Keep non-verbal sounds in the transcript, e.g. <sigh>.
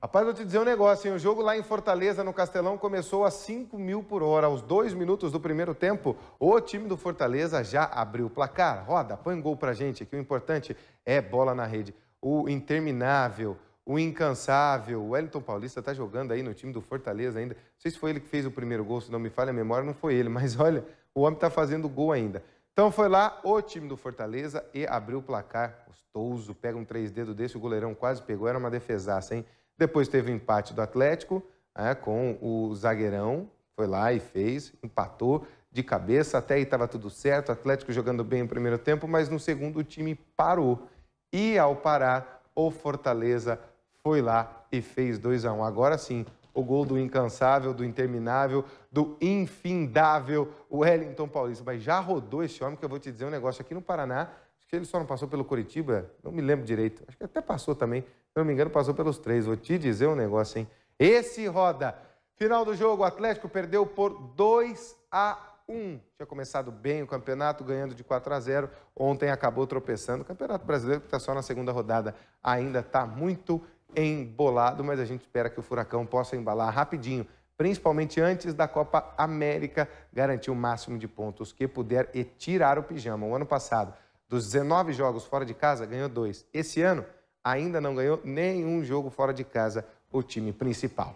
Rapaz, vou te dizer um negócio, hein? O jogo lá em Fortaleza, no Castelão, começou a 5 mil por hora. Aos dois minutos do primeiro tempo, o time do Fortaleza já abriu o placar. Roda, põe um gol pra gente, que o importante é bola na rede. O interminável, o incansável, o Wellington Paulista tá jogando aí no time do Fortaleza ainda. Não sei se foi ele que fez o primeiro gol, se não me falha a memória, não foi ele, <laughs> mas olha, o homem tá fazendo gol ainda. Então foi lá o time do Fortaleza e abriu o placar. Gostoso, pega um três dedos desse, o goleirão quase pegou, era uma defesaça, hein? Depois teve o empate do Atlético é, com o zagueirão, foi lá e fez, empatou de cabeça, até aí estava tudo certo, o Atlético jogando bem no primeiro tempo, mas no segundo o time parou. E ao parar, o Fortaleza foi lá e fez 2 a 1 um. Agora sim, o gol do incansável, do interminável, do infindável Wellington Paulista. Mas já rodou esse homem, que eu vou te dizer um negócio aqui no Paraná. Acho que ele só não passou pelo Curitiba, não me lembro direito. Acho que até passou também. Se não me engano, passou pelos três. Vou te dizer um negócio, hein? Esse roda. Final do jogo, o Atlético perdeu por 2 a 1. Tinha começado bem o campeonato, ganhando de 4 a 0. Ontem acabou tropeçando. O Campeonato Brasileiro, que está só na segunda rodada, ainda está muito embolado, mas a gente espera que o Furacão possa embalar rapidinho principalmente antes da Copa América, garantir o máximo de pontos que puder e tirar o pijama. O ano passado, dos 19 jogos fora de casa, ganhou dois. Esse ano, ainda não ganhou nenhum jogo fora de casa o time principal.